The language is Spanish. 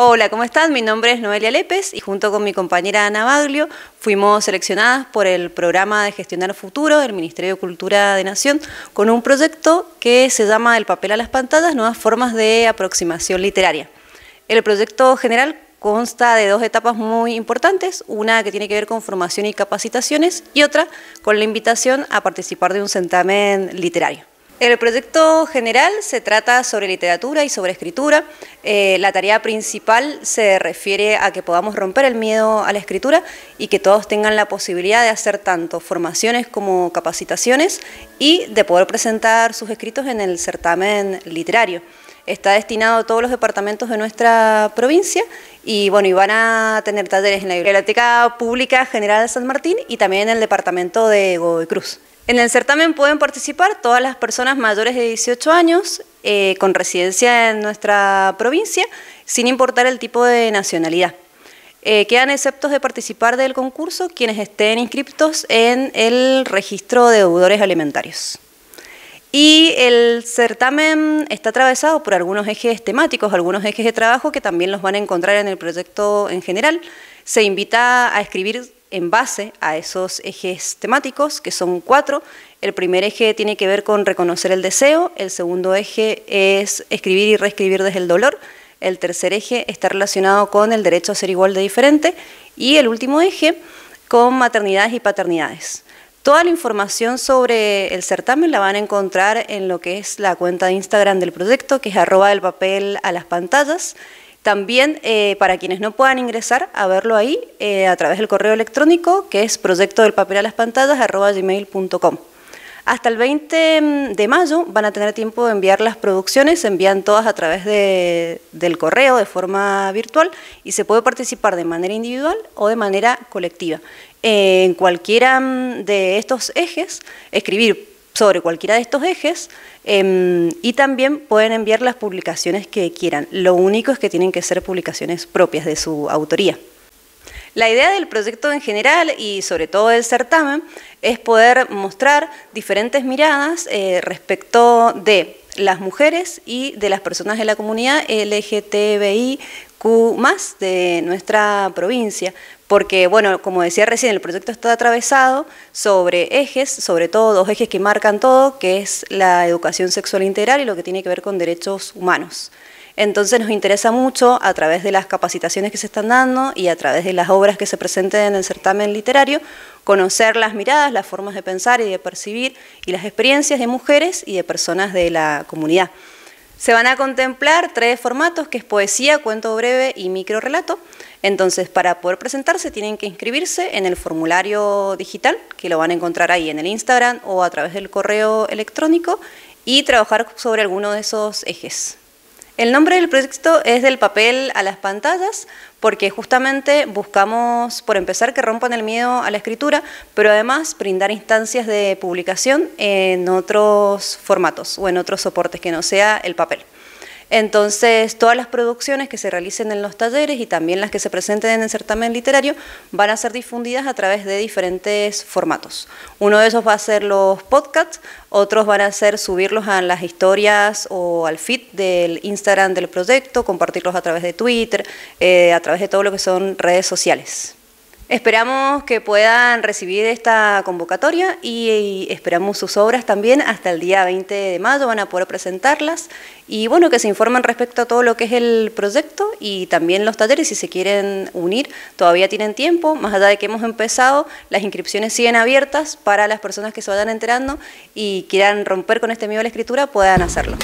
Hola, ¿cómo están? Mi nombre es Noelia Lépez y junto con mi compañera Ana Baglio fuimos seleccionadas por el programa de Gestionar Futuro del Ministerio de Cultura de Nación con un proyecto que se llama El papel a las pantallas, nuevas formas de aproximación literaria. El proyecto general consta de dos etapas muy importantes, una que tiene que ver con formación y capacitaciones y otra con la invitación a participar de un certamen literario. El proyecto general se trata sobre literatura y sobre escritura. Eh, la tarea principal se refiere a que podamos romper el miedo a la escritura y que todos tengan la posibilidad de hacer tanto formaciones como capacitaciones y de poder presentar sus escritos en el certamen literario. Está destinado a todos los departamentos de nuestra provincia y bueno, y van a tener talleres en la Biblioteca Pública General de San Martín y también en el departamento de Godoy Cruz. En el certamen pueden participar todas las personas mayores de 18 años eh, con residencia en nuestra provincia, sin importar el tipo de nacionalidad. Eh, quedan exceptos de participar del concurso quienes estén inscriptos en el registro de deudores alimentarios. Y el certamen está atravesado por algunos ejes temáticos, algunos ejes de trabajo que también los van a encontrar en el proyecto en general. Se invita a escribir en base a esos ejes temáticos, que son cuatro. El primer eje tiene que ver con reconocer el deseo, el segundo eje es escribir y reescribir desde el dolor, el tercer eje está relacionado con el derecho a ser igual de diferente y el último eje con maternidades y paternidades. Toda la información sobre el certamen la van a encontrar en lo que es la cuenta de Instagram del proyecto, que es arroba el papel a las pantallas. También eh, para quienes no puedan ingresar a verlo ahí eh, a través del correo electrónico que es proyecto del papel a las pantallas Hasta el 20 mm, de mayo van a tener tiempo de enviar las producciones, se envían todas a través del correo de forma virtual y se puede participar de manera individual o de manera colectiva. Eh, en cualquiera mm, de estos ejes, escribir sobre cualquiera de estos ejes em, y también pueden enviar las publicaciones que quieran. Lo único es que tienen que ser publicaciones propias de su autoría. La idea del proyecto en general y sobre todo del certamen es poder mostrar diferentes miradas eh, respecto de las mujeres y de las personas de la comunidad LGTBI Q más de nuestra provincia, porque, bueno, como decía recién, el proyecto está atravesado sobre ejes, sobre todo dos ejes que marcan todo, que es la educación sexual integral y lo que tiene que ver con derechos humanos. Entonces nos interesa mucho, a través de las capacitaciones que se están dando y a través de las obras que se presenten en el certamen literario, conocer las miradas, las formas de pensar y de percibir y las experiencias de mujeres y de personas de la comunidad. Se van a contemplar tres formatos, que es poesía, cuento breve y microrelato. Entonces, para poder presentarse tienen que inscribirse en el formulario digital, que lo van a encontrar ahí en el Instagram o a través del correo electrónico, y trabajar sobre alguno de esos ejes. El nombre del proyecto es del papel a las pantallas, porque justamente buscamos, por empezar, que rompan el miedo a la escritura, pero además brindar instancias de publicación en otros formatos o en otros soportes que no sea el papel. Entonces, todas las producciones que se realicen en los talleres y también las que se presenten en el certamen literario van a ser difundidas a través de diferentes formatos. Uno de esos va a ser los podcasts, otros van a ser subirlos a las historias o al feed del Instagram del proyecto, compartirlos a través de Twitter, eh, a través de todo lo que son redes sociales. Esperamos que puedan recibir esta convocatoria y, esperamos sus obras también hasta el día 20 de mayo, van a poder presentarlas y bueno, que se informen respecto a todo lo que es el proyecto y también los talleres si se quieren unir, todavía tienen tiempo, más allá de que hemos empezado, las inscripciones siguen abiertas para las personas que se vayan enterando y quieran romper con este miedo a la escritura puedan hacerlo.